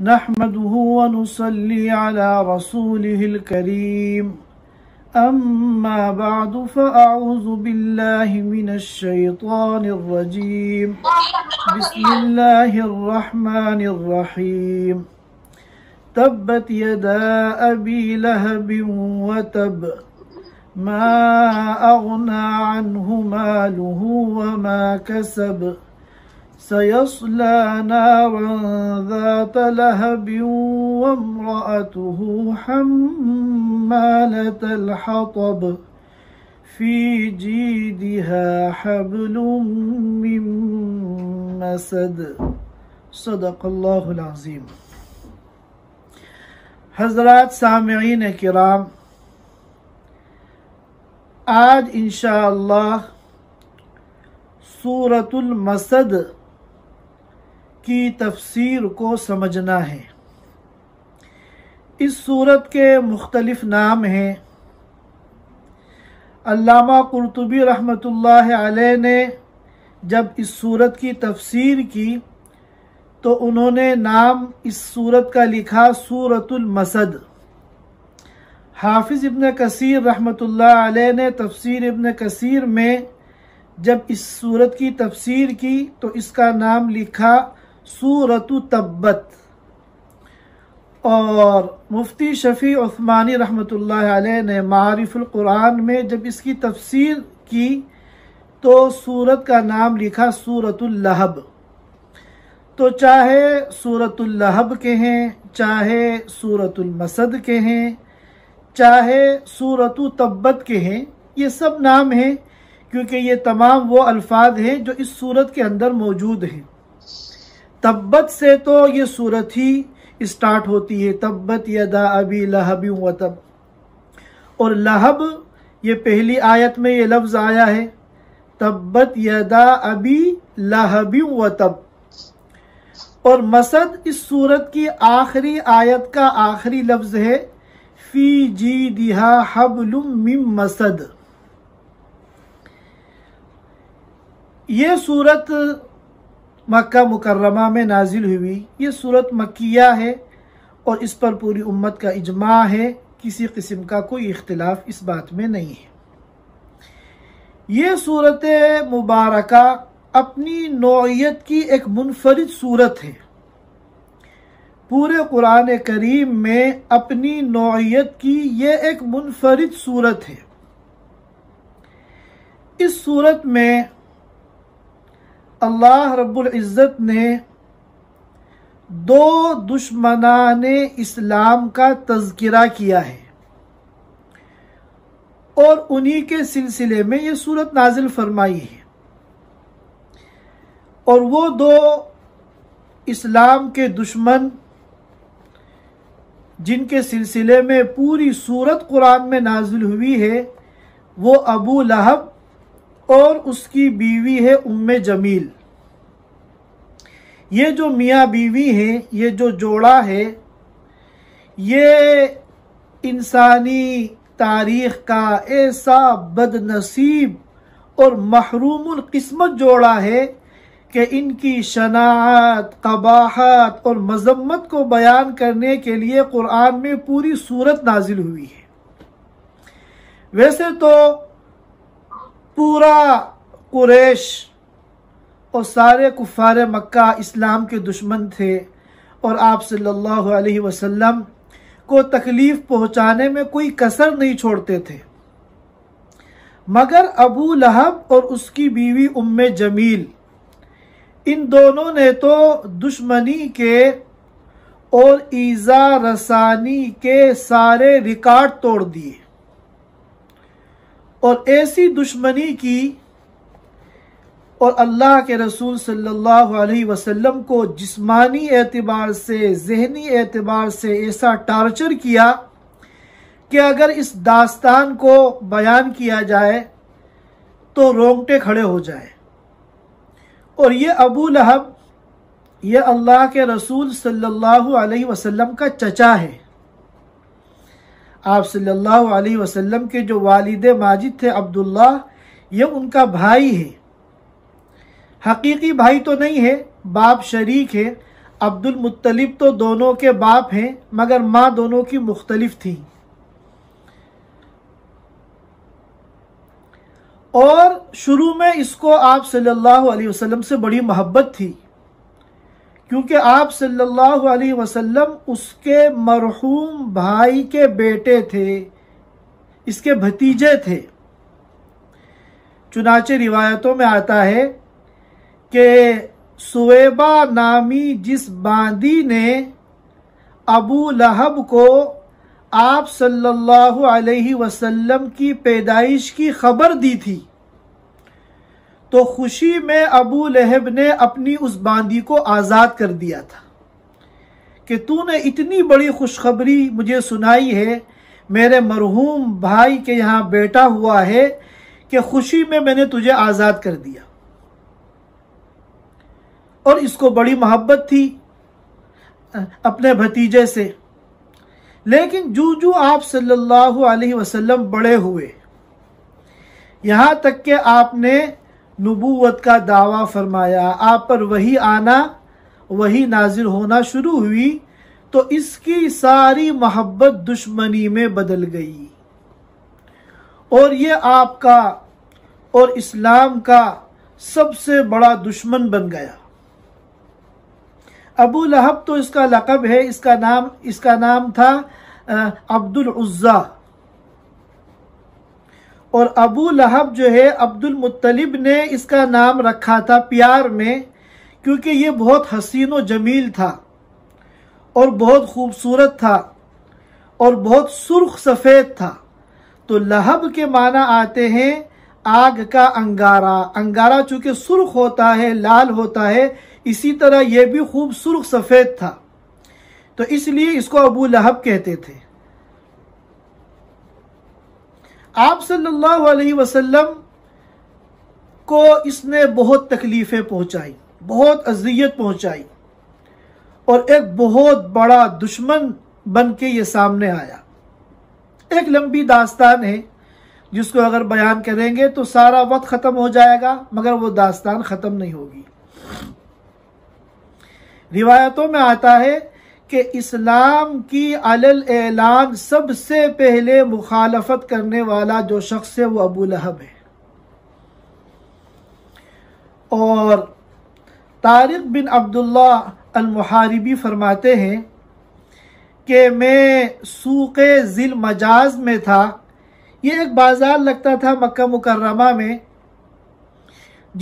نحمده ونصلي على رسوله الكريم أما بعد فأعوذ بالله من الشيطان الرجيم بسم الله الرحمن الرحيم تبت يدا أبي لهب وتب ما أغنى عنه ماله وما كسب سيصلى نارا ذات لهب وامرأته حمالة الحطب في جيدها حبل من مسد صدق الله العظيم حضرات عاد إن شاء الله سورة المسد की तफसीर को समझना है इस सूरत के मुख्तलिफ नाम हैं अल्लामा कुरतुबी रहमतुल्लाह अलैह ने जब इस सूरत की तफसीर की तो उन्होंने नाम इस सूरत का लिखा सूरतुल मसद हाफिज़ इब्न कसीर रहमतुल्लाह अलैह ने तफसीर इब्न कसीर में जब इस सूरत की तफसीर की तो इसका नाम लिखा सूरत तब्बत और मुफ्ती शफ़ी उस्मानी रहमत ने कुरान में जब इसकी तफसीर की तो सूरत का नाम लिखा लहब तो चाहे लहब के हैं चाहे सूरतमसद के हैं चाहे सूरत तब्बत के हैं ये सब नाम हैं क्योंकि ये तमाम वो अल्फाज हैं जो इस सूरत के अंदर मौजूद हैं तब्बत से तो ये सूरत ही स्टार्ट होती है तब्बत यदा अभी लहब व तब और लहब ये पहली आयत में ये लफ्ज़ आया है तब्बत यदा अभी लहब व तब और मसद इस सूरत की आखिरी आयत का आखिरी लफ्ज़ है फ़ी जी दिहा हबलुम मिम मसद ये सूरत मक्का मुकर्रमा में नाजिल हुई ये सूरत मक्या है और इस पर पूरी उम्मत का इजमा है किसी किस्म का कोई इख्तलाफ इस बात में नहीं है ये सूरत मुबारक अपनी नौयत की एक मुनफरद सूरत है पूरे कुरान करीम में अपनी नौयत की यह एक मुनफरद सूरत है इस सूरत में अल्लाह रब्बुल इज़्ज़त ने दो दुश्मनान इस्लाम का तस्करा किया है और उन्हीं के सिलसिले में ये सूरत नाजिल फरमाई है और वो दो इस्लाम के दुश्मन जिनके सिलसिले में पूरी सूरत कुरान में नाजिल हुई है वो अबू लहब और उसकी बीवी है उम्म जमील ये जो मियाँ बीवी हैं ये जो जोड़ा है ये इंसानी तारीख का ऐसा बदनसीब और महरूम किस्मत जोड़ा है कि इनकी शनात कबाहत और मजम्मत को बयान करने के लिए कुरान में पूरी सूरत नाजिल हुई है वैसे तो पूरा कुरेश और सारे कुफार मक्का इस्लाम के दुश्मन थे और आप सल्लल्लाहु अलैहि वसल्लम को तकलीफ़ पहुंचाने में कोई कसर नहीं छोड़ते थे मगर अबू लहब और उसकी बीवी उम जमील इन दोनों ने तो दुश्मनी के और ईज़ा रसानी के सारे रिकॉर्ड तोड़ दिए और ऐसी दुश्मनी की और अल्लाह के रसूल सल्लल्लाहु अलैहि वसल्लम को जिस्मानी एतबार से जहनी एतबार से ऐसा टार्चर किया कि अगर इस दास्तान को बयान किया जाए तो रोंगटे खड़े हो जाए और ये अबू लहब ये अल्लाह के रसूल सल्लल्लाहु अलैहि वसल्लम का चचा है आप सल्लल्लाहु अलैहि वसल्लम के जो वालिद माजिद थे अब्दुल्ला ये उनका भाई है हकीकी भाई तो नहीं है बाप शरीक है अब्दुल मुत्तलिब तो दोनों के बाप हैं मगर माँ दोनों की मुख्तलिफ थी और शुरू में इसको आप सल्लल्लाहु अलैहि वसल्लम से बड़ी मोहब्बत थी क्योंकि आप सल्लल्लाहु अलैहि वसल्लम उसके मरहूम भाई के बेटे थे इसके भतीजे थे चुनाचे रिवायतों में आता है कि सुबा नामी जिस बांदी ने अबू लहब को आप सल्लल्लाहु अलैहि वसल्लम की पैदाइश की खबर दी थी तो खुशी में अबू लहब ने अपनी उस बांदी को आज़ाद कर दिया था कि तूने इतनी बड़ी खुशखबरी मुझे सुनाई है मेरे मरहूम भाई के यहाँ बेटा हुआ है कि खुशी में मैंने तुझे आज़ाद कर दिया और इसको बड़ी मोहब्बत थी अपने भतीजे से लेकिन जू जू आप सल्लल्लाहु अलैहि वसल्लम बड़े हुए यहाँ तक कि आपने नबूवत का दावा फरमाया आप पर वही आना वही नाजिल होना शुरू हुई तो इसकी सारी मोहब्बत दुश्मनी में बदल गई और ये आपका और इस्लाम का सबसे बड़ा दुश्मन बन गया अबू लहब तो इसका लकब है इसका नाम इसका नाम था अब्दुल उज़्ज़ा और अबू लहब जो है अब्दुल मुत्तलिब ने इसका नाम रखा था प्यार में क्योंकि ये बहुत हसीन व जमील था और बहुत खूबसूरत था और बहुत सुर्ख सफ़ेद था तो लहब के माना आते हैं आग का अंगारा अंगारा चूँकि सुर्ख होता है लाल होता है इसी तरह यह भी खूब सुर्ख सफ़ेद था तो इसलिए इसको अबू लहब कहते थे आप सल्लल्लाहु अलैहि वसल्लम को इसने बहुत तकलीफ़ें पहुंचाई बहुत अजियत पहुंचाई और एक बहुत बड़ा दुश्मन बन के ये सामने आया एक लंबी दास्तान है जिसको अगर बयान करेंगे तो सारा वक्त ख़त्म हो जाएगा मगर वो दास्तान ख़त्म नहीं होगी रिवायतों में आता है कि इस्लाम की अलल ऐलान सबसे पहले मुखालफत करने वाला जो शख्स है वो अबू लहब है और तारिक बिन अब्दुल्ला अलमहारिबी फरमाते हैं कि मैं सूख ज़िल मजाज में था ये एक बाज़ार लगता था मक्का मुकर्रमा में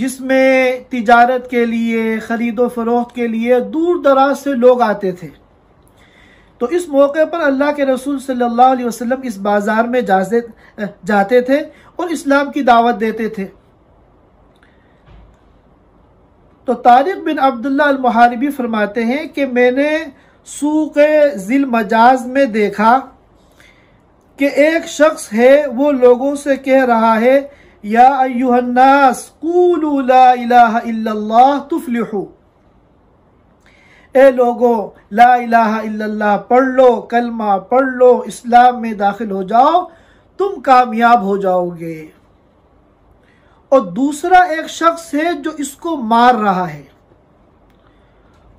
जिसमें तिजारत के लिए ख़रीदो फरोख्त के लिए दूर दराज से लोग आते थे तो इस मौके पर अल्लाह के रसूल सल्लल्लाहु अलैहि वसल्लम इस बाज़ार में जाते जाते थे और इस्लाम की दावत देते थे तो तारिक बिन अब्दुल्ला अलमहारबी फरमाते हैं कि मैंने सूख जिल मजाज में देखा कि एक शख्स है वो लोगों से कह रहा है या अयुहन्नास कूलू ला इलाहा इल्लल्लाह तुफलिहू ए लोगो ला इलाहा पढ़ लो कलमा पढ़ लो इस्लाम में दाखिल हो जाओ तुम कामयाब हो जाओगे और दूसरा एक शख्स है जो इसको मार रहा है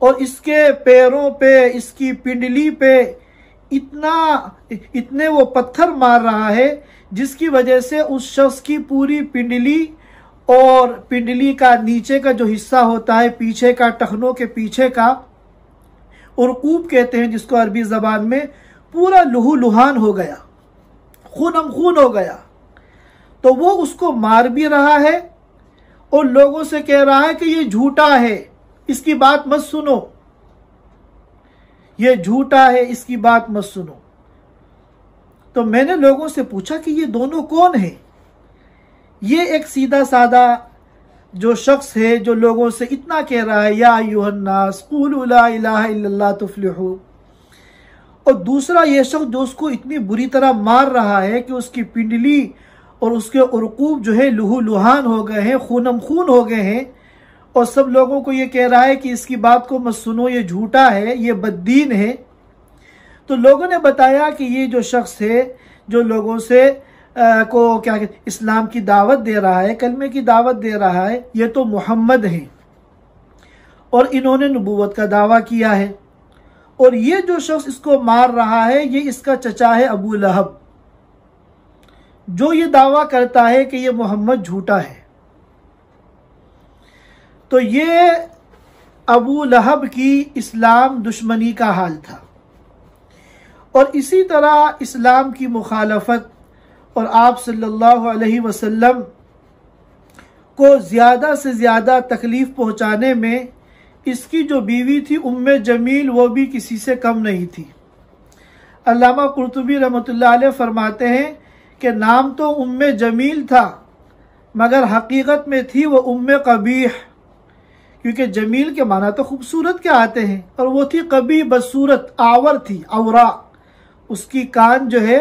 और इसके पैरों पे इसकी पिंडली पे इतना इतने वो पत्थर मार रहा है जिसकी वजह से उस शख्स की पूरी पिंडली और पिंडली का नीचे का जो हिस्सा होता है पीछे का टखनों के पीछे का कूब कहते हैं जिसको अरबी ज़बान में पूरा लुहू लुहान हो गया खून हम खून हो गया तो वो उसको मार भी रहा है और लोगों से कह रहा है कि ये झूठा है इसकी बात मत सुनो ये झूठा है इसकी बात मत सुनो तो मैंने लोगों से पूछा कि ये दोनों कौन है ये एक सीधा साधा जो शख्स है जो लोगों से इतना कह रहा है या यूहन्नास ला तुफलहू और दूसरा ये शख्स जो उसको इतनी बुरी तरह मार रहा है कि उसकी पिंडली और उसके उरकूब जो है लुहू लुहान हो गए हैं खूनम खून हो गए हैं और सब लोगों को ये कह रहा है कि इसकी बात को मत सुनो ये झूठा है ये बद्दीन है तो लोगों ने बताया कि ये जो शख्स है जो लोगों से आ, को क्या इस्लाम की दावत दे रहा है कलमे की दावत दे रहा है ये तो मोहम्मद हैं और इन्होंने नबूवत का दावा किया है और ये जो शख्स इसको मार रहा है ये इसका चचा है अबू लहब जो ये दावा करता है कि ये मोहम्मद झूठा है तो ये अबू लहब की इस्लाम दुश्मनी का हाल था और इसी तरह इस्लाम की मुखालफत और आप सल्लल्लाहु अलैहि वसल्लम को ज़्यादा से ज़्यादा तकलीफ़ पहुंचाने में इसकी जो बीवी थी उम जमील वो भी किसी से कम नहीं थी अल्लामा कुरतुबी रहमतुल्लाह अलैह फरमाते हैं कि नाम तो उम जमील था मगर हकीकत में थी वो उम कबीह क्योंकि जमील के माना तो खूबसूरत के आते हैं और वो थी कभी बदसूरत आवर थी अवरा उसकी कान जो है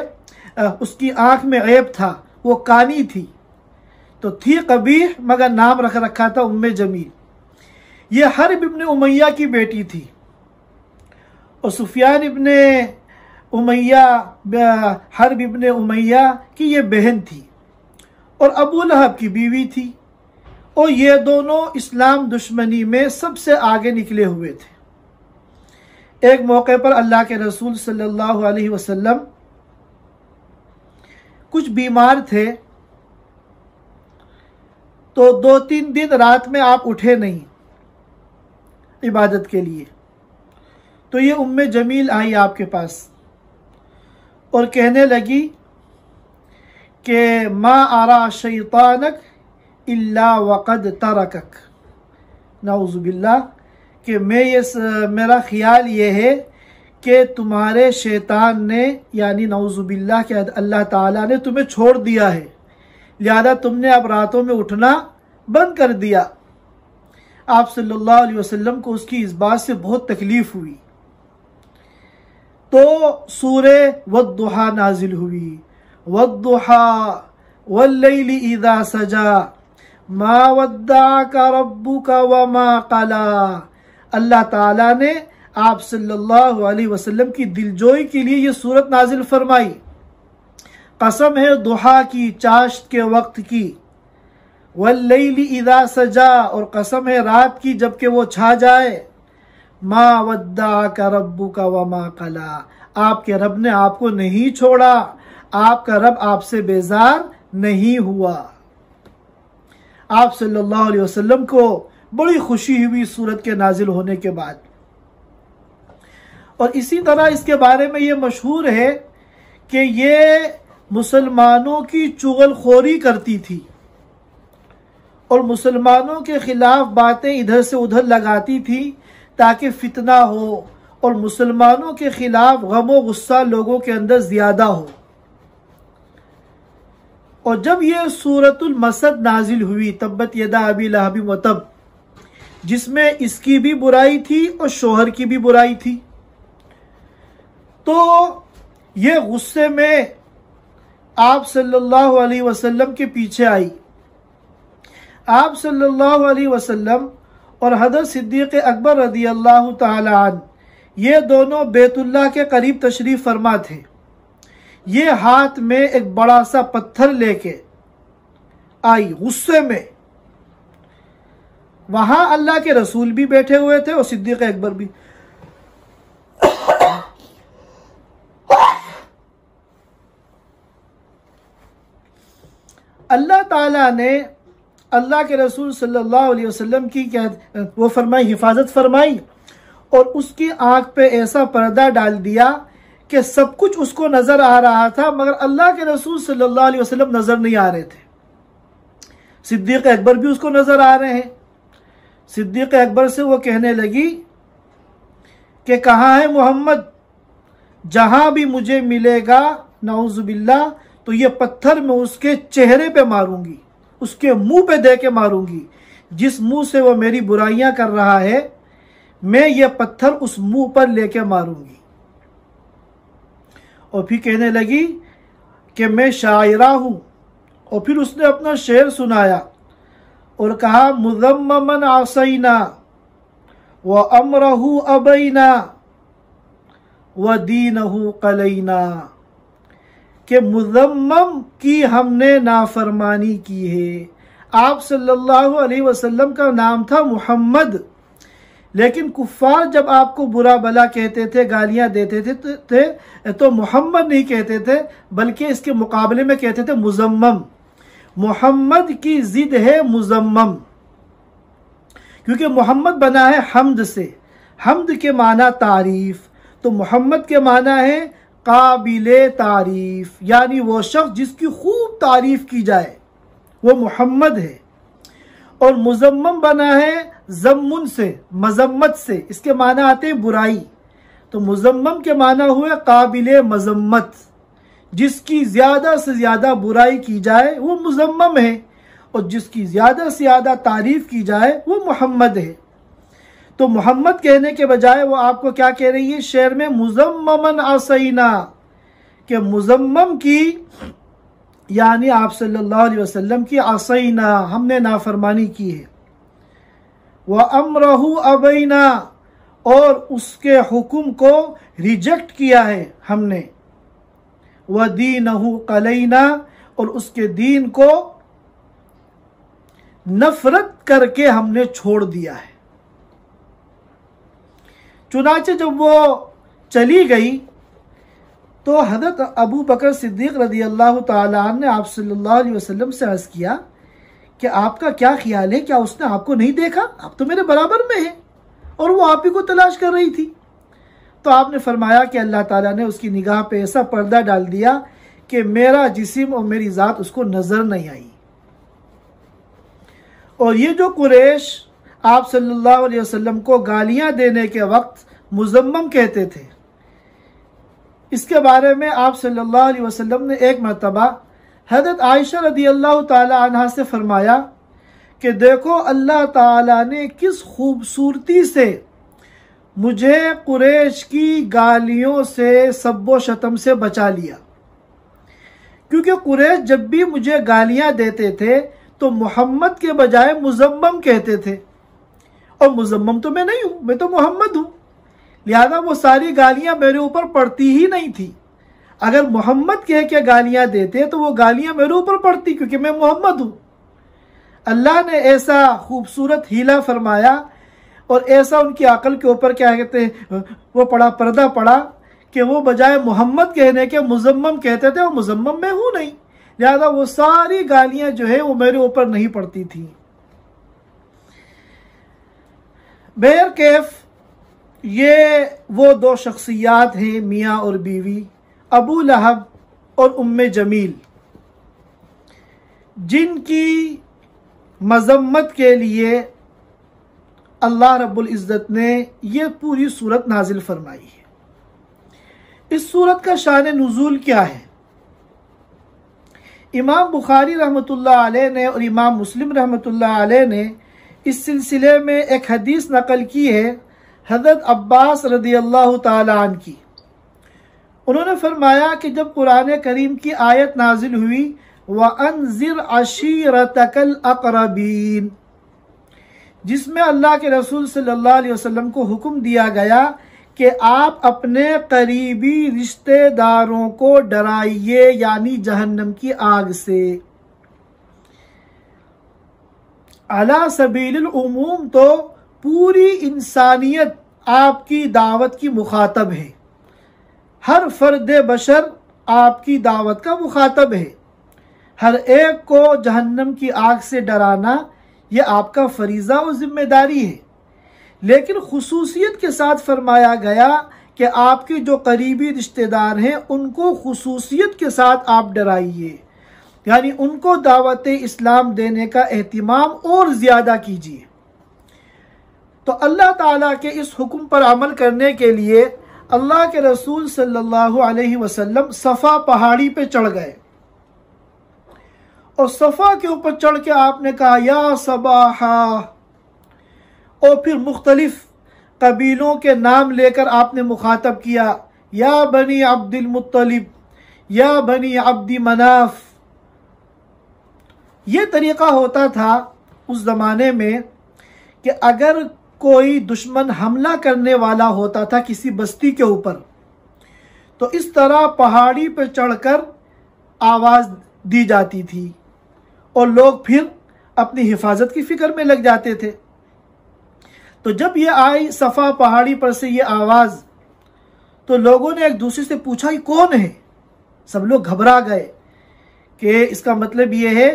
उसकी आंख में ऐब था वो कानी थी तो थी कबीर मगर नाम रख रखा था उम जमील ये हर इबन उमैया की बेटी थी और सुफियान इबन उमैया हर इबन उमैया की ये बहन थी और अबू लहब की बीवी थी और ये दोनों इस्लाम दुश्मनी में सबसे आगे निकले हुए थे एक मौके पर अल्लाह के रसूल सल्लल्लाहु अलैहि वसल्लम कुछ बीमार थे तो दो तीन दिन रात में आप उठे नहीं इबादत के लिए तो ये उम्म जमील आई आपके पास और कहने लगी कि माँ आरा शैतानक इल्ला वक़द तरकक नाउज़बिल्ला कि मैं ये मेरा ख्याल ये है कि तुम्हारे शैतान ने यानी नवजुबिल्ला के अल्लाह ताला ने तुम्हें छोड़ दिया है लिहाजा तुमने अब रातों में उठना बंद कर दिया आप सल्लल्लाहु अलैहि वसल्लम को उसकी इस बात से बहुत तकलीफ़ हुई तो सूर वदुहा नाजिल हुई वदुहा वल्लैली इदा सजा मा वद्दा का रब्बू का व माँ कला अल्लाह ताला ने आप सल्लल्लाहु अलैहि वसल्लम की दिलजोई के लिए ये सूरत नाजिल फरमाई कसम है दुहा की चाश्त के वक्त की वल्लैली इदा सजा और कसम है रात की जबकि वो छा जाए माँ वद्दा का रब्बू का व माँ कला आपके रब ने आपको नहीं छोड़ा आपका रब आपसे बेजार नहीं हुआ आप सल्लल्लाहु अलैहि वसल्लम को बड़ी खुशी हुई सूरत के नाजिल होने के बाद और इसी तरह इसके बारे में ये मशहूर है कि ये मुसलमानों की चुगलखोरी करती थी और मुसलमानों के ख़िलाफ़ बातें इधर से उधर लगाती थी ताकि फितना हो और मुसलमानों के ख़िलाफ़ गम गुस्सा लोगों के अंदर ज़्यादा हो और जब यह सूरतुल मसद नाजिल हुई तब्बत यदा अबी लहबी मतब जिसमें इसकी भी बुराई थी और शोहर की भी बुराई थी तो ये गुस्से में आप सल्लल्लाहु अलैहि वसल्लम के पीछे आई आप सल्लल्लाहु अलैहि वसल्लम और हजरत सिद्दीक़ अकबर रदी अल्लाह तन ये दोनों बेतुल्ला के करीब तशरीफ़ फरमा थे ये हाथ में एक बड़ा सा पत्थर लेके आई गुस्से में वहाँ अल्लाह के रसूल भी बैठे हुए थे और सिद्दीक़ अकबर भी अल्लाह ताला ने अल्लाह के रसूल सल्लल्लाहु अलैहि वसल्लम की क्या वो फरमाई हिफाजत फरमाई और उसकी आँख पे ऐसा पर्दा डाल दिया कि सब कुछ उसको नज़र आ रहा था मगर अल्लाह के रसूल सल्लल्लाहु अलैहि वसल्लम नज़र नहीं आ रहे थे सिद्दीक़ अकबर भी उसको नज़र आ रहे हैं सिद्दीक़ अकबर से वो कहने लगी कि कहाँ है मोहम्मद जहाँ भी मुझे मिलेगा नाउजुबिल्ला तो ये पत्थर मैं उसके चेहरे पे मारूंगी उसके मुंह पे दे के मारूंगी जिस मुंह से वो मेरी बुराइयां कर रहा है मैं ये पत्थर उस मुंह पर लेके मारूंगी और फिर कहने लगी कि मैं शायरा हूं और फिर उसने अपना शेर सुनाया और कहा मुजम्मन आसैना व अमरहू अबैना व दीनहू कलैना कि मुजम्म की हमने नाफरमानी की है आप सल्लल्लाहु अलैहि वसल्लम का नाम था मोहम्मद लेकिन कुफ़ार जब आपको बुरा भला कहते थे गालियां देते थे तो, थे तो मोहम्मद नहीं कहते थे बल्कि इसके मुकाबले में कहते थे मुजम्म मोहम्मद की जिद है मुजम्म क्योंकि मोहम्मद बना है हमद से हमद के माना तारीफ तो मोहम्मद के माना है काबिल तारीफ यानी वो शख्स जिसकी खूब तारीफ की जाए वो मोहम्मद है और मुजम्म बना है जमुन से मजम्मत से इसके माना आते हैं बुराई तो मुजम्म के माना हुए काबिल मजम्मत जिसकी ज़्यादा से ज़्यादा बुराई की जाए वो मुजम्म है और जिसकी ज़्यादा से ज़्यादा तारीफ की जाए वो मोहम्मद है तो मोहम्मद कहने के बजाय वो आपको क्या कह रही है शेर में मुजम्मन आसईना के मुजम्मम की यानी आप सल्लल्लाहु अलैहि वसल्लम की आसईना हमने नाफरमानी की है वह अमरहु अबैना और उसके हुक्म को रिजेक्ट किया है हमने वह दीन कलैना और उसके दीन को नफरत करके हमने छोड़ दिया है चुनाचे जब वो चली गई तो हजरत अबू बकर सिद्दीक रदी अल्लाह तन ने आप से अर्ज़ किया कि आपका क्या ख्याल है क्या उसने आपको नहीं देखा आप तो मेरे बराबर में है और वो आप ही को तलाश कर रही थी तो आपने फरमाया कि अल्लाह ताला ने उसकी निगाह पे ऐसा पर्दा डाल दिया कि मेरा जिसम और मेरी ज़ात उसको नज़र नहीं आई और ये जो कुरेश आप सल्लल्लाहु अलैहि वसल्लम को गालियां देने के वक्त मुजम्म कहते थे इसके बारे में आप सल्लल्लाहु अलैहि वसल्लम ने एक मरतबा हजरत आयशा रदी अल्लाह तहा से फरमाया कि देखो अल्लाह ताला ने किस खूबसूरती से मुझे कुरेश की गालियों से सब्बो शतम से बचा लिया क्योंकि कुरेश जब भी मुझे गालियां देते थे तो मोहम्मद के बजाय मुजम्म कहते थे और मुजम्म तो मैं नहीं हूं मैं तो मोहम्मद हूं लिहाजा वो सारी गालियां मेरे ऊपर पड़ती ही नहीं थी अगर मोहम्मद कह के गालियां देते तो वो गालियां मेरे ऊपर पड़ती क्योंकि मैं मोहम्मद हूं अल्लाह ने ऐसा खूबसूरत हीला फरमाया और ऐसा उनकी अकल के ऊपर क्या कहते हैं वो पड़ा पर्दा पड़ा कि वो बजाय मोहम्मद कहने के मुजम्म कहते थे और मुजम्म मैं हूँ नहीं लिहाजा वो सारी गालियाँ जो है वो मेरे ऊपर नहीं पड़ती थी बेर कैफ ये वो दो शख्सियात हैं मियाँ और बीवी अबू लहब और उम जमील जिनकी मजम्मत के लिए अल्लाह रब्बुल इज़्ज़त ने यह पूरी सूरत नाजिल फरमाई है इस सूरत का शान नज़ुल क्या है इमाम बुखारी रहमतुल्लाह अलैह ने और इमाम मुस्लिम रहमतुल्लाह अलैह ने इस सिलसिले में एक हदीस नकल की है हजरत अब्बास रदी अल्लाह तन की उन्होंने फरमाया कि जब कुरान करीम की आयत नाजिल हुई व अशीर तकल अकरबीन जिसमें अल्लाह के रसूल सल्लल्लाहु अलैहि वसल्लम को हुक्म दिया गया कि आप अपने करीबी रिश्तेदारों को डराइए यानी जहन्नम की आग से अला सबील उमूम तो पूरी इंसानियत आपकी दावत की मुखातब है हर फर्द बशर आपकी दावत का मुखातब है हर एक को जहन्नम की आग से डराना यह आपका फरीज़ा और ज़िम्मेदारी है लेकिन खसूसियत के साथ फरमाया गया कि आपके जो करीबी रिश्तेदार हैं उनको खसूसियत के साथ आप डराइए यानी उनको दावत इस्लाम देने का अहतमाम और ज़्यादा कीजिए तो अल्लाह ताला के इस हुक्म पर अमल करने के लिए अल्लाह के रसूल सल्लल्लाहु अलैहि वसल्लम सफ़ा पहाड़ी पे चढ़ गए और सफ़ा के ऊपर चढ़ के आपने कहा या सबाहा और फिर मुख्तलिफ कबीलों के नाम लेकर आपने मुखातब किया या बनी अब्दुल मुत्तलिब या बनी अब्दी मनाफ़ ये तरीक़ा होता था उस ज़माने में कि अगर कोई दुश्मन हमला करने वाला होता था किसी बस्ती के ऊपर तो इस तरह पहाड़ी पर चढ़कर आवाज़ दी जाती थी और लोग फिर अपनी हिफाजत की फ़िक्र में लग जाते थे तो जब ये आई सफ़ा पहाड़ी पर से ये आवाज़ तो लोगों ने एक दूसरे से पूछा ये कौन है सब लोग घबरा गए कि इसका मतलब ये है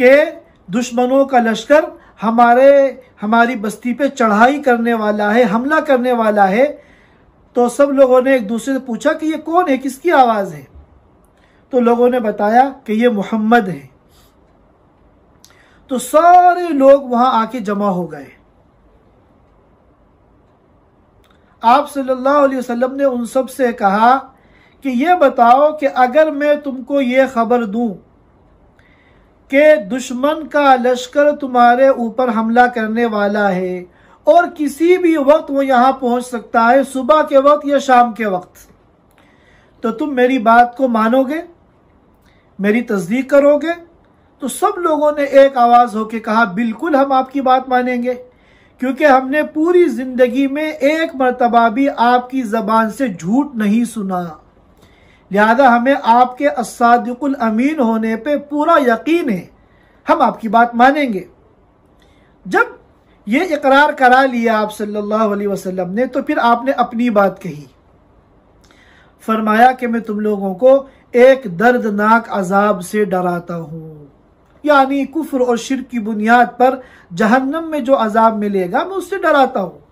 कि दुश्मनों का लश्कर हमारे हमारी बस्ती पे चढ़ाई करने वाला है हमला करने वाला है तो सब लोगों ने एक दूसरे से पूछा कि ये कौन है किसकी आवाज़ है तो लोगों ने बताया कि ये मोहम्मद है तो सारे लोग वहां आके जमा हो गए आप सल्लल्लाहु अलैहि वसल्लम ने उन सब से कहा कि ये बताओ कि अगर मैं तुमको ये खबर दूं कि दुश्मन का लश्कर तुम्हारे ऊपर हमला करने वाला है और किसी भी वक्त वो यहाँ पहुँच सकता है सुबह के वक्त या शाम के वक्त तो तुम मेरी बात को मानोगे मेरी तस्दीक करोगे तो सब लोगों ने एक आवाज़ होकर कहा बिल्कुल हम आपकी बात मानेंगे क्योंकि हमने पूरी ज़िंदगी में एक मरतबा भी आपकी ज़बान से झूठ नहीं सुना लिहाजा हमें आपके असादकुल अमीन होने पे पूरा यकीन है हम आपकी बात मानेंगे जब ये इकरार करा लिया आप सल्लल्लाहु अलैहि वसल्लम ने तो फिर आपने अपनी बात कही फरमाया कि मैं तुम लोगों को एक दर्दनाक अजाब से डराता हूँ यानी कुफर और शिर की बुनियाद पर जहन्नम में जो अजाब मिलेगा मैं उससे डराता हूँ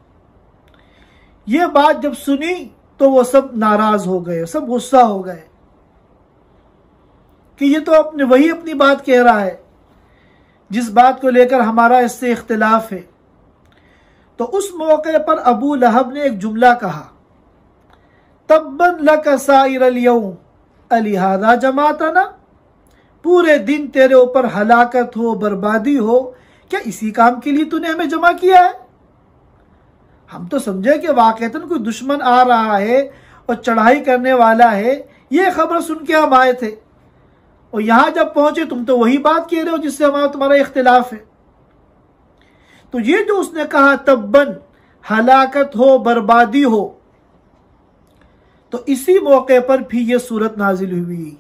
ये बात जब सुनी तो वो सब नाराज हो गए सब गुस्सा हो गए कि ये तो अपने वही अपनी बात कह रहा है जिस बात को लेकर हमारा इससे इख्तलाफ है तो उस मौके पर अबू लहब ने एक जुमला कहा तब्बन लक साइर अलिहादा जमाता ना पूरे दिन तेरे ऊपर हलाकत हो बर्बादी हो क्या इसी काम के लिए तूने हमें जमा किया है हम तो समझे कि वाकता कोई दुश्मन आ रहा है और चढ़ाई करने वाला है ये खबर सुन के हम आए थे और यहां जब पहुंचे तुम तो वही बात कह रहे हो जिससे हमारा तुम्हारा इख्तिलाफ है तो ये जो उसने कहा तब्बन हलाकत हो बर्बादी हो तो इसी मौके पर भी ये सूरत नाजिल हुई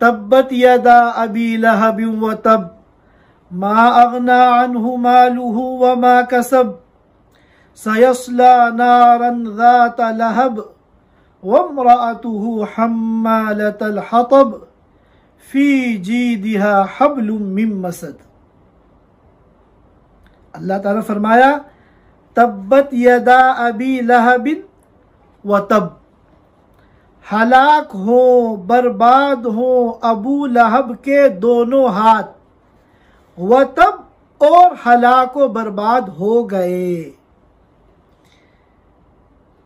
तब्बत यदा अबी लहब व तब मा अगना अनहु मालूहु व मा कसब सयस्ला नारन ذات लहब वमरातुहु हम्मालत हतब फी जीदिहा हबलु मिम मसद अल्लाह ताला फरमाया तब्बत यदा अबी लहबिन व तब हलाक हो बर्बाद हो अबू लहब के दोनों हाथ व तब और हलाक बर्बाद हो गए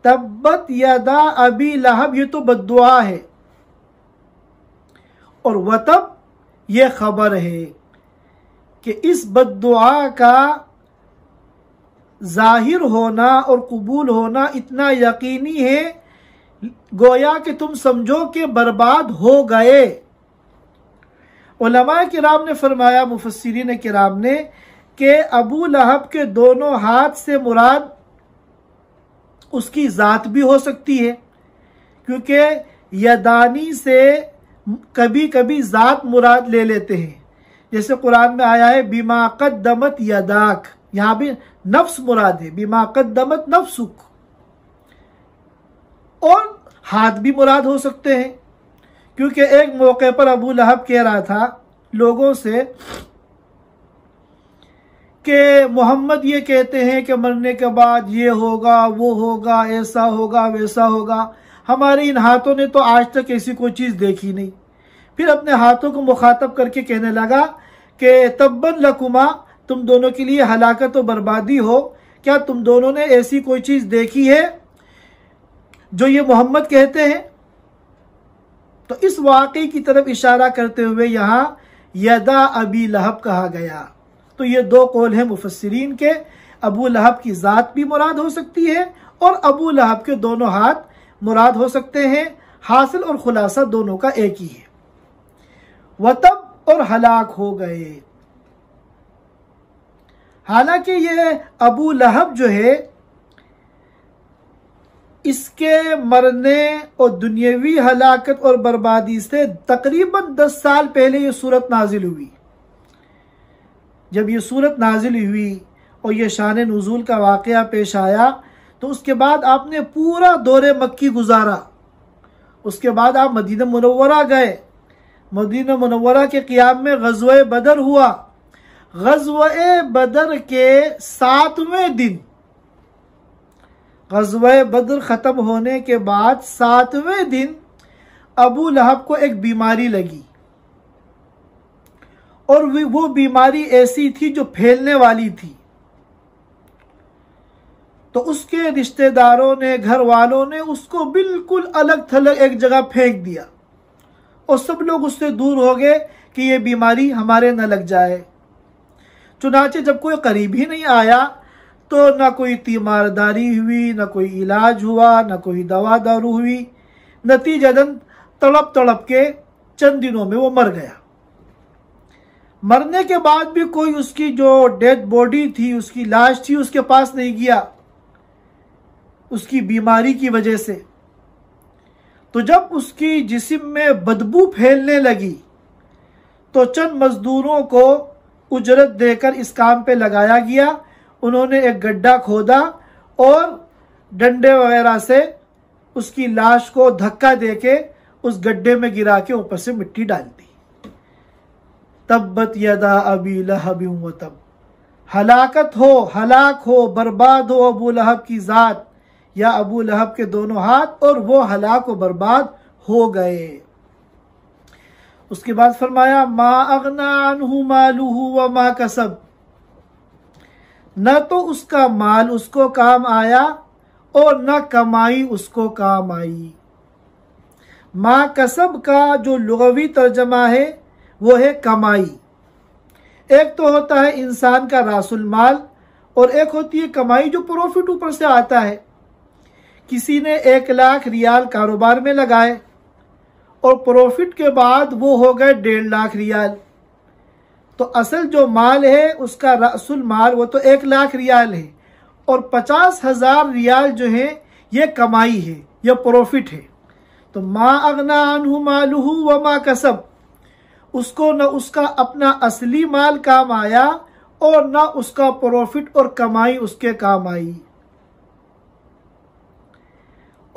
तब्बत यदा अबी लहब ये तो बदुआ है और वतब ये खबर है कि इस बदुआ का जाहिर होना और कबूल होना इतना यकीनी है गोया कि तुम समझो कि बर्बाद हो गए उलमा किराम ने फरमाया मुफसरीन किराम ने कि अबू लहब के दोनों हाथ से मुराद उसकी ज़ात भी हो सकती है क्योंकि यदानी से कभी कभी ज़ात मुराद ले लेते हैं जैसे कुरान में आया है बीमा दमत यदाक यहाँ भी नफ्स मुराद है बीमाकद दमत नफसुख और हाथ भी मुराद हो सकते हैं क्योंकि एक मौके पर अबू लहब कह रहा था लोगों से कि मोहम्मद ये कहते हैं कि मरने के बाद ये होगा वो होगा ऐसा होगा वैसा होगा हमारे इन हाथों ने तो आज तक ऐसी कोई चीज़ देखी नहीं फिर अपने हाथों को मुखातब करके कहने लगा कि तब्बन लकुमा तुम दोनों के लिए हलाकत और बर्बादी हो क्या तुम दोनों ने ऐसी कोई चीज़ देखी है जो ये मोहम्मद कहते हैं तो इस वाक़े की तरफ इशारा करते हुए यहाँ यदा अबी लहब कहा गया तो ये दो कौल है मुफसरीन के अबू लहब की ज़ात भी मुराद हो सकती है और अबू लहब के दोनों हाथ मुराद हो सकते हैं हासिल और खुलासा दोनों का एक ही है वतब और हलाक हो गए हालांकि यह अबू लहब जो है इसके मरने और दुनियावी हलाकत और बर्बादी से तकरीबन दस साल पहले यह सूरत नाजिल हुई जब ये सूरत नाजिल हुई और यह शान नज़ूल का वाक़ पेश आया तो उसके बाद आपने पूरा दौरे मक्की गुजारा उसके बाद आप मदीना मनवरा गए मदीना मनवरा के क़्याम में गजव बदर हुआ गजव बदर के सातवें दिन गजव बदर ख़त्म होने के बाद सातवें दिन अबू लहब को एक बीमारी लगी और वो बीमारी ऐसी थी जो फैलने वाली थी तो उसके रिश्तेदारों ने घर वालों ने उसको बिल्कुल अलग थलग एक जगह फेंक दिया और सब लोग उससे दूर हो गए कि ये बीमारी हमारे न लग जाए चुनाचे जब कोई करीब ही नहीं आया तो ना कोई तीमारदारी हुई ना कोई इलाज हुआ ना कोई दवा दारू हुई नतीजतन तड़प तड़प के चंद दिनों में वो मर गया मरने के बाद भी कोई उसकी जो डेड बॉडी थी उसकी लाश थी उसके पास नहीं गया उसकी बीमारी की वजह से तो जब उसकी जिस्म में बदबू फैलने लगी तो चंद मजदूरों को उजरत देकर इस काम पे लगाया गया उन्होंने एक गड्ढा खोदा और डंडे वगैरह से उसकी लाश को धक्का देके उस गड्ढे में गिरा के ऊपर से मिट्टी डाल दी तब्बत यदा अबी लहब व तब हलाकत हो हलाक हो बर्बाद हो अबू लहब की ज़ात या अबू लहब के दोनों हाथ और वो हलाक व बर्बाद हो गए उसके बाद फरमाया मा अगनानू मालूह व मा कसब न तो उसका माल उसको काम आया और न कमाई उसको काम आई माँ कसब का जो लुगवी तर्जमा है वो है कमाई एक तो होता है इंसान का रासुल माल और एक होती है कमाई जो प्रॉफिट ऊपर से आता है किसी ने एक लाख रियाल कारोबार में लगाए और प्रॉफिट के बाद वो हो गए डेढ़ लाख रियाल तो असल जो माल है उसका रसुल माल वो तो एक लाख रियाल है और पचास हजार रियाल जो है ये कमाई है ये प्रॉफिट है तो माँ अगना आनू मालू व माँ कसब उसको न उसका अपना असली माल काम आया और न उसका प्रॉफिट और कमाई उसके काम आई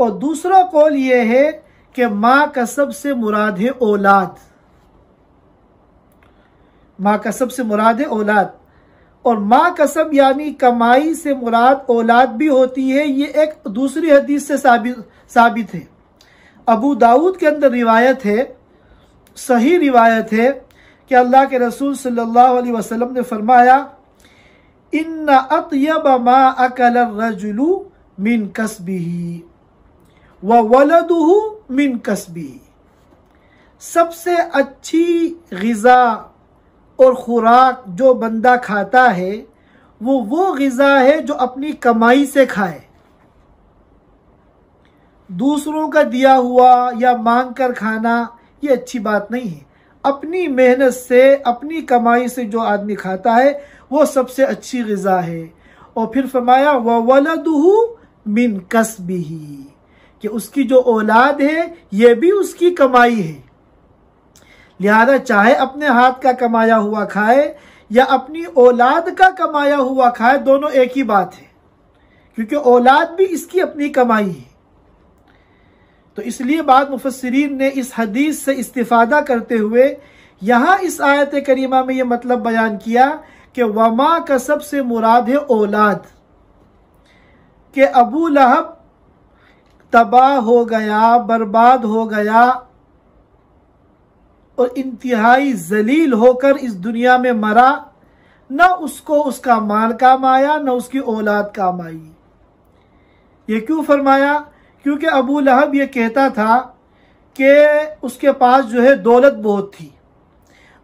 और दूसरा कौल यह है कि माँ का सबसे मुराद है औलाद माँ का सबसे मुराद है औलाद और माँ कसब यानी कमाई से मुराद औलाद भी होती है ये एक दूसरी हदीस से साबित साबित है अबू दाऊद के अंदर रिवायत है सही रिवायत है कि अल्लाह के रसूल सल्लल्लाहु अलैहि वसल्लम ने फरमाया इन अतयब मा अकल रजुल मिन कस्बी व वलदहू मिन कस्बी सबसे अच्छी गज़ा और ख़ुराक जो बंदा खाता है वो वो गज़ा है जो अपनी कमाई से खाए दूसरों का दिया हुआ या मांग कर खाना ये अच्छी बात नहीं है अपनी मेहनत से अपनी कमाई से जो आदमी खाता है वो सबसे अच्छी गज़ा है और फिर फरमाया व वलदू मिन कस्बी कि उसकी जो औलाद है ये भी उसकी कमाई है लिहाजा चाहे अपने हाथ का कमाया हुआ खाए या अपनी औलाद का कमाया हुआ खाए दोनों एक ही बात है क्योंकि औलाद भी इसकी अपनी कमाई है तो इसलिए बाद मुफसरीन ने इस हदीस से इस्तीफादा करते हुए यहाँ इस आयत करीमा में यह मतलब बयान किया कि वमा का सबसे मुराद है औलाद के अबू लहब तबाह हो गया बर्बाद हो गया और इंतहाई जलील होकर इस दुनिया में मरा न उसको उसका माल काम आया न उसकी औलाद काम आई ये क्यों फरमाया क्योंकि अबू लहब ये कहता था कि उसके पास जो है दौलत बहुत थी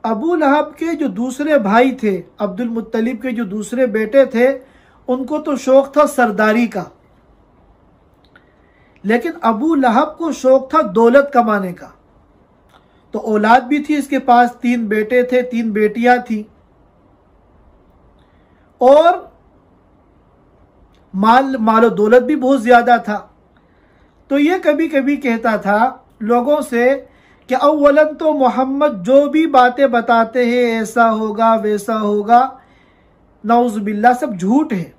अबू लहब के जो दूसरे भाई थे अब्दुल मुत्तलिब के जो दूसरे बेटे थे उनको तो शौक़ था सरदारी का लेकिन अबू लहब को शौक़ था दौलत कमाने का तो औलाद भी थी इसके पास तीन बेटे थे तीन बेटियां थी और माल मालो दौलत भी बहुत ज़्यादा था तो ये कभी कभी कहता था लोगों से कि अवलन तो मोहम्मद जो भी बातें बताते हैं ऐसा होगा वैसा होगा बिल्ला सब झूठ है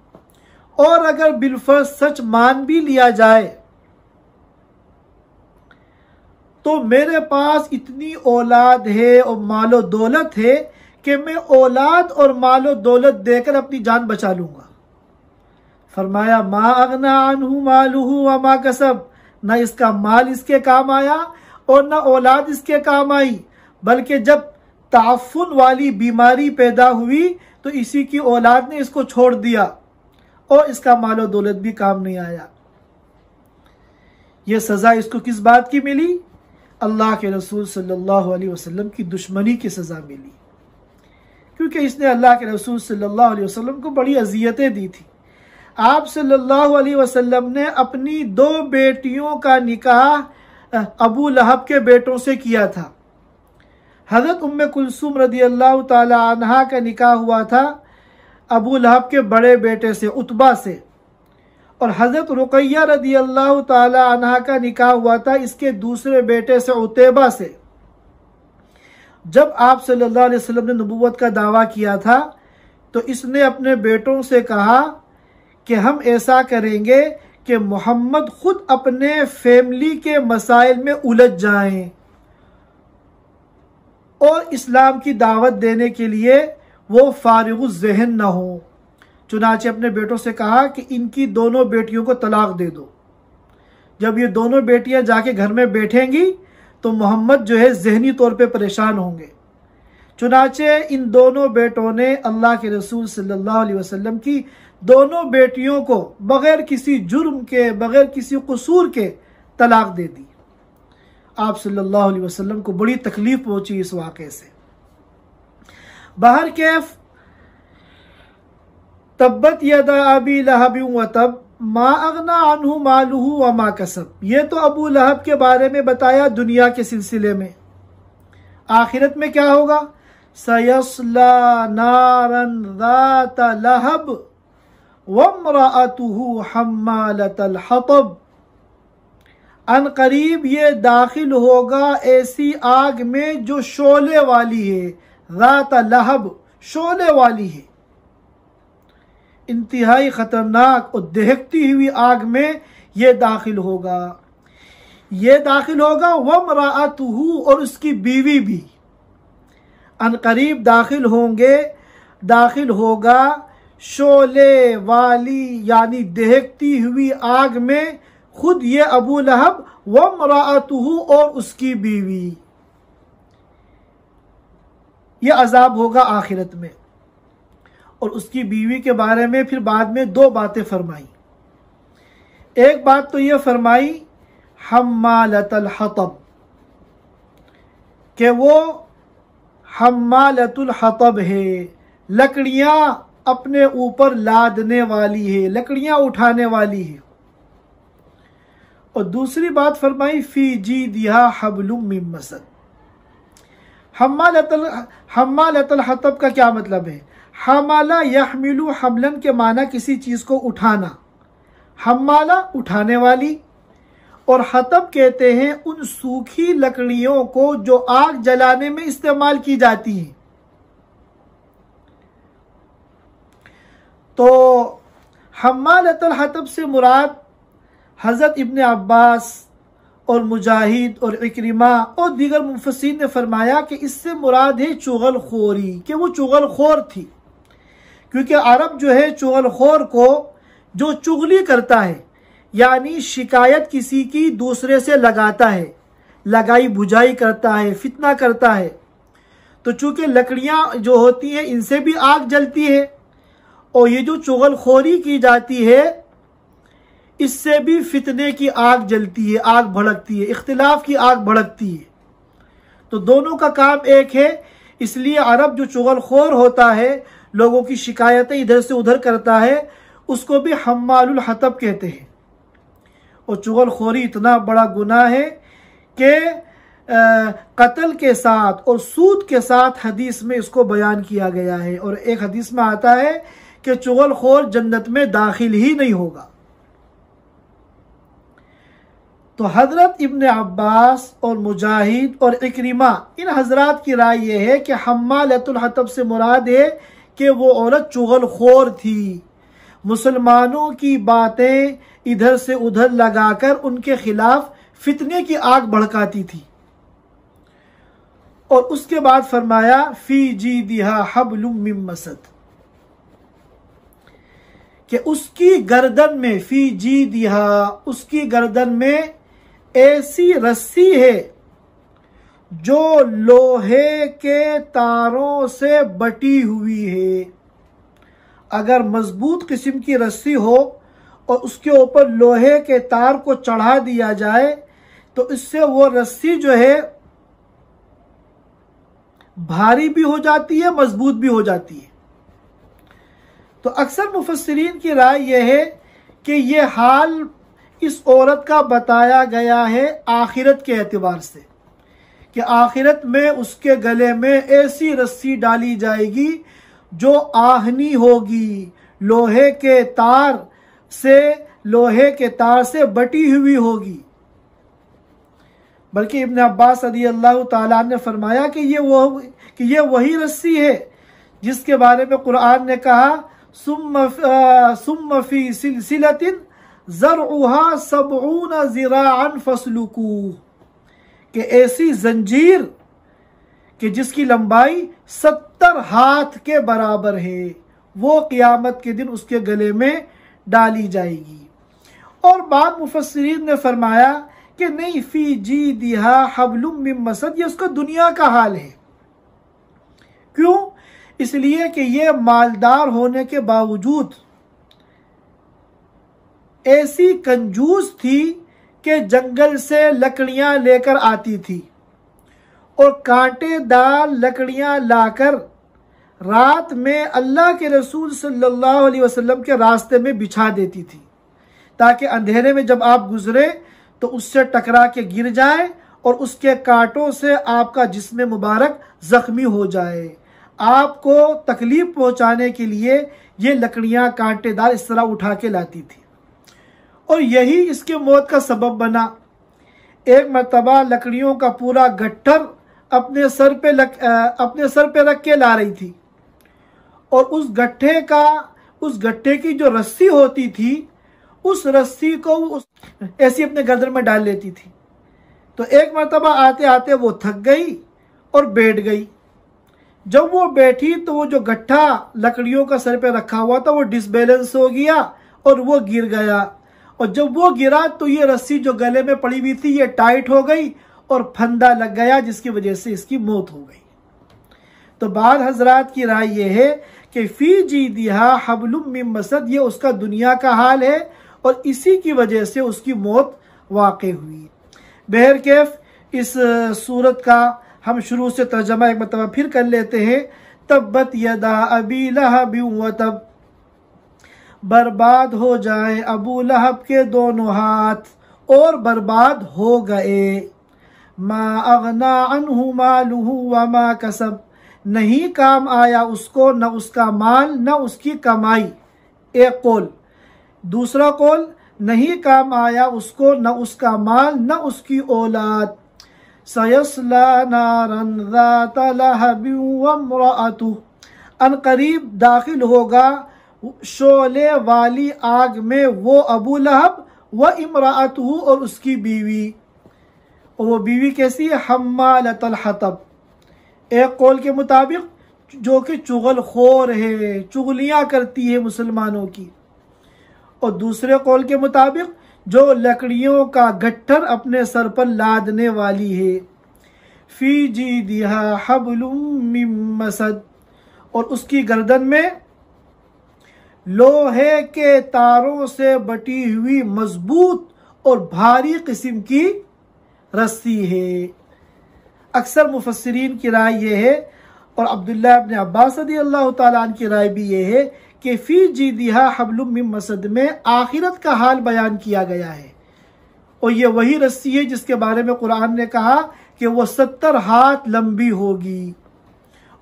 और अगर बिलफर सच मान भी लिया जाए तो मेरे पास इतनी औलाद है और मालो दौलत है कि मैं औलाद और मालो दौलत देकर अपनी जान बचा लूंगा फरमाया माँ अगना अनहू मालू हूँ माँ कसब ना इसका माल इसके काम आया और ना औलाद इसके काम आई बल्कि जब ताफुन वाली बीमारी पैदा हुई तो इसी की औलाद ने इसको छोड़ दिया और इसका माल और दौलत भी काम नहीं आया यह सज़ा इसको किस बात की मिली अल्लाह के रसूल सल्लल्लाहु अलैहि वसल्लम की दुश्मनी की सज़ा मिली क्योंकि इसने अल्लाह के रसूल सल्लल्लाहु अलैहि वसल्लम को बड़ी अजियतें दी थी आप सल्लल्लाहु अलैहि वसल्लम ने अपनी दो बेटियों का निकाह अबू लहब के बेटों से किया था हज़रत उम्म कुलसुम रदी अल्लाह तहा का निकाह हुआ था अबू लहब के बड़े बेटे से उतबा से और हज़रत रुकैया रदी अल्लाह तहा का निकाह हुआ था इसके दूसरे बेटे से उतबा से जब आप सल्लल्लाहु अलैहि वसल्लम ने नबूवत का दावा किया था तो इसने अपने बेटों से कहा कि हम ऐसा करेंगे कि मोहम्मद खुद अपने फैमिली के मसाइल में उलझ जाएं और इस्लाम की दावत देने के लिए वो फारग जहन ना हो चुनाचे अपने बेटों से कहा कि इनकी दोनों बेटियों को तलाक दे दो जब ये दोनों बेटियां जाके घर में बैठेंगी तो मोहम्मद जो है जहनी तौर पे परेशान होंगे चुनाचे इन दोनों बेटों ने अल्लाह के रसूल सल्लल्लाहु अलैहि वसल्लम की दोनों बेटियों को बगैर किसी जुर्म के बगैर किसी कसूर के तलाक दे दी आप सल्लल्लाहु अलैहि वसल्लम को बड़ी तकलीफ पहुंची इस वाक़े से बाहर कैफ तब्बत यदा अबी लहब व तब मा अगना अनहू मालूह व मा कसब ये तो अबू लहब के बारे में बताया दुनिया के सिलसिले में आखिरत में क्या होगा सयसला नारन रात लहब वमरातु हमालतल हतब करीब ये दाखिल होगा ऐसी आग में जो शोले वाली है रात लहब शोले वाली है इंतहाई ख़तरनाक और दहकती हुई आग में ये दाखिल होगा ये दाखिल होगा वम हो और उसकी बीवी भी अन करीब दाखिल होंगे दाखिल होगा शोले वाली यानी देखती हुई आग में खुद ये अबू लहब व मरातू और उसकी बीवी ये अजाब होगा आखिरत में और उसकी बीवी के बारे में फिर बाद में दो बातें फरमाई एक बात तो यह फरमाई हमालतल हतब के वो हमालतुल हतब है लकड़ियां अपने ऊपर लादने वाली है लकड़ियां उठाने वाली है और दूसरी बात फरमाई फी जी दिया हबलुम मसद हमालतल हमालतल हतब का क्या मतलब है हमाला यहमिलू हमलन के माना किसी चीज़ को उठाना हमाला उठाने वाली और हतब कहते हैं उन सूखी लकड़ियों को जो आग जलाने में इस्तेमाल की जाती हैं तो हमाल हतब से मुराद हज़रत इबन अब्बास और मुजाहिद और इक्रमा और दीगर मुफसिन ने फरमाया कि इससे मुराद है चुगल खोरी कि वो चुगल खोर थी क्योंकि अरब जो है चुगल खोर को जो चुगली करता है यानी शिकायत किसी की दूसरे से लगाता है लगाई बुझाई करता है फितना करता है तो चूंकि लकड़ियाँ जो होती हैं इनसे भी आग जलती है और ये जो चुगलखोरी की जाती है इससे भी फितने की आग जलती है आग भड़कती है इख्तिलाफ की आग भड़कती है तो दोनों का काम एक है इसलिए अरब जो चुगलखोर होता है लोगों की शिकायतें इधर से उधर करता है उसको भी हमालुल हतब कहते हैं और चुगलखोरी इतना बड़ा गुनाह है कि कत्ल के साथ और सूद के साथ हदीस में इसको बयान किया गया है और एक हदीस में आता है कि चुगलखोर जन्नत में दाखिल ही नहीं होगा तो हजरत इबन अब्बास और मुजाहिद और इक्रिमा इन हजरत की राय यह है कि हमालतुलहतब से मुराद है कि वो औरत चुगलखोर थी मुसलमानों की बातें इधर से उधर लगाकर उनके खिलाफ फितने की आग भड़काती थी और उसके बाद फरमाया फी जी दिहा हबलुम मसद कि उसकी गर्दन में फी जी दिहा उसकी गर्दन में ऐसी रस्सी है जो लोहे के तारों से बटी हुई है अगर मजबूत किस्म की रस्सी हो और उसके ऊपर लोहे के तार को चढ़ा दिया जाए तो इससे वो रस्सी जो है भारी भी हो जाती है मजबूत भी हो जाती है तो अक्सर मुफसरीन की राय यह है कि ये हाल इस औरत का बताया गया है आखिरत के एतबार से कि आखिरत में उसके गले में ऐसी रस्सी डाली जाएगी जो आहनी होगी लोहे के तार से लोहे के तार से बटी हुई होगी बल्कि इबन अब्बास अली अल्लाह ताला ने फरमाया कि ये वो कि ये वही रस्सी है जिसके बारे में कुरान ने कहा सुम फी सिलसिलतिन ज़रहा सबून ज़रान ऐसी जंजीर कि जिसकी लंबाई सत्तर हाथ के बराबर है वो क़ियामत के दिन उसके गले में डाली जाएगी और बाद मुफसरीन ने फरमाया कि नहीं फ़ी जी दिहा हबलुम मसद ये उसका दुनिया का हाल है क्यों इसलिए कि ये मालदार होने के बावजूद ऐसी कंजूस थी कि जंगल से लकड़ियां लेकर आती थी और कांटेदार लकड़ियां लाकर रात में अल्लाह के रसूल सल्लल्लाहु अलैहि वसल्लम के रास्ते में बिछा देती थी ताकि अंधेरे में जब आप गुजरे तो उससे टकरा के गिर जाए और उसके कांटों से आपका जिसम मुबारक जख्मी हो जाए आपको तकलीफ पहुंचाने के लिए ये लकड़ियां कांटेदार इस तरह उठा के लाती थी और यही इसके मौत का सबब बना एक मरतबा लकड़ियों का पूरा गट्ठर अपने सर पे लक, आ, अपने सर पे रख के ला रही थी और उस गट्ठे का उस गट्ठे की जो रस्सी होती थी उस रस्सी को उस ऐसी अपने गर्दन में डाल लेती थी तो एक मरतबा आते आते वो थक गई और बैठ गई जब वो बैठी तो वो जो गट्ठा लकड़ियों का सर पे रखा हुआ था वो डिसबैलेंस हो गया और वो गिर गया और जब वो गिरा तो ये रस्सी जो गले में पड़ी हुई थी ये टाइट हो गई और फंदा लग गया जिसकी वजह से इसकी मौत हो गई तो बाद हजरात की राय यह है कि फी जी दिहा हबलुम मसद ये उसका दुनिया का हाल है और इसी की वजह से उसकी मौत वाक़ हुई बहर कैफ इस सूरत का हम शुरू से तर्जमा एक मतलब फिर कर लेते हैं तब्बत यदा अबी लहब तब बर्बाद हो जाए अबू लहब के दोनों हाथ और बर्बाद हो गए माँ अगना अनहू मालू व माँ कसब नहीं काम आया उसको न उसका माल न उसकी कमाई एक कौल दूसरा कौल नहीं काम आया उसको न उसका माल न उसकी औलाद सयसला नारन ज़ात वमरातु अन करीब दाखिल होगा शोले वाली आग में वो अबू लहब व इमरात और उसकी बीवी और वो बीवी कैसी है हमालतलहतब एक कौल के मुताबिक जो कि चुगल खोर है चुगलियाँ करती है मुसलमानों की और दूसरे कौल के मुताबिक जो लकड़ियों का गट्ठर अपने सर पर लादने वाली है फी जी दिहा हबलुमसद और उसकी गर्दन में लोहे के तारों से बटी हुई मजबूत और भारी किस्म की रस्सी है अक्सर मुफसरीन की राय यह है और अब्दुल्ला अबन अब्बास अल्लाह की राय भी यह है कि फ़ी जी दिहा हबलुम मसद में आखिरत का हाल बयान किया गया है और ये वही रस्सी है जिसके बारे में कुरान ने कहा कि वह सत्तर हाथ लंबी होगी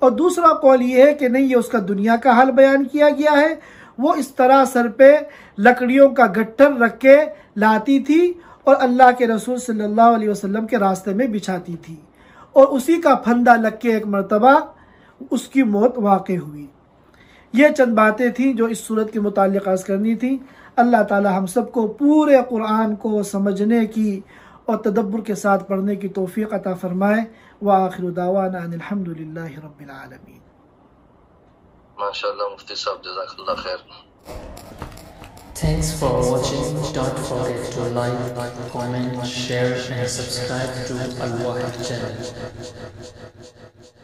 और दूसरा कौल ये है कि नहीं ये उसका दुनिया का हाल बयान किया गया है वो इस तरह सर पे लकड़ियों का गट्ठर रख के लाती थी और अल्लाह के रसूल सल्लल्लाहु अलैहि वसल्लम के रास्ते में बिछाती थी और उसी का फंदा लग के एक मरतबा उसकी मौत वाक़ हुई ये चंद बातें थी जो इस सूरत के मुतल करनी थी अल्लाह ताला हम सबको पूरे कुरान को समझने की और तदब्बर के साथ पढ़ने की तोफ़ी अता फ़रमाए व आखिर दावाना अलहमदिल्ला रबालमीन माशा मुफ्ती साहब जजाकल्ला Thanks for watching. Don't forget to like, comment, share and subscribe to Al Wahid channel.